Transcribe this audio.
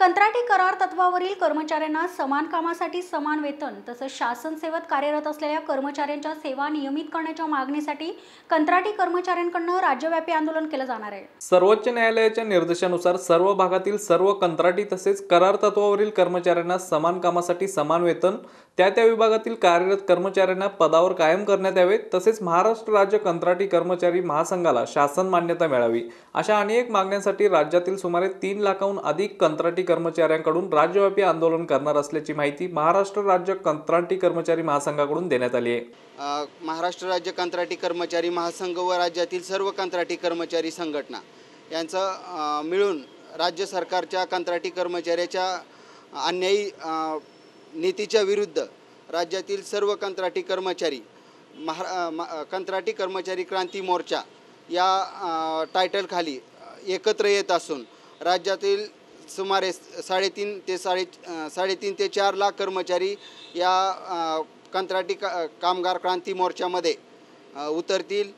कंत्राटी करार तत्वावरील कर्मचाऱ्यांना समान कामासाठी समान वेतन तसंच शासन सेवेत कार्यरत असलेल्या कर्मचाऱ्यांच्या सेवा नियमित करण्याच्या मागणीसाठी कंत्राटी कर्मचाऱ्यांकडून राज्यव्यापी आंदोलन केलं जाणार आहे सर्वोच्च न्यायालयाच्या निर्देशानुसार सर्व भागातील सर्व कंत्राटी तसेच करार तत्वावरील कर्मचाऱ्यांना समान कामासाठी समान वेतन त्या त्या विभागातील कार्यरत कर्मचाऱ्यांना पदावर कायम करण्यात यावे तसेच महाराष्ट्र राज्य कंत्राटी कर्मचारी महासंघाला शासन मान्यता मिळावी अशा अनेक मागण्यांसाठी राज्यातील सुमारे तीन लाखाहून अधिक कंत्राटी कर्मचाऱ्यांकडून राज्यव्यापी आंदोलन करणार असल्याची माहिती महाराष्ट्र राज्य कंत्राटी कर्मचारी महासंघाकडून देण्यात आली आहे महाराष्ट्र राज्य कंत्राटी कर्मचारी महासंघ व राज्यातील सर्व कंत्राटी कर्मचारी संघटना यांचं मिळून राज्य सरकारच्या कंत्राटी कर्मचाऱ्याच्या अन्यायी नीतीच्या विरुद्ध राज्यातील सर्व कंत्राटी कर्मचारी महा कंत्राटी कर्मचारी क्रांती मोर्चा या टायटलखाली एकत्र येत असून राज्यातील सुमारे साडेतीन ते साडे साडेतीन ते चार लाख कर्मचारी या कंत्राटी का कामगार क्रांती मोर्चामध्ये उतरतील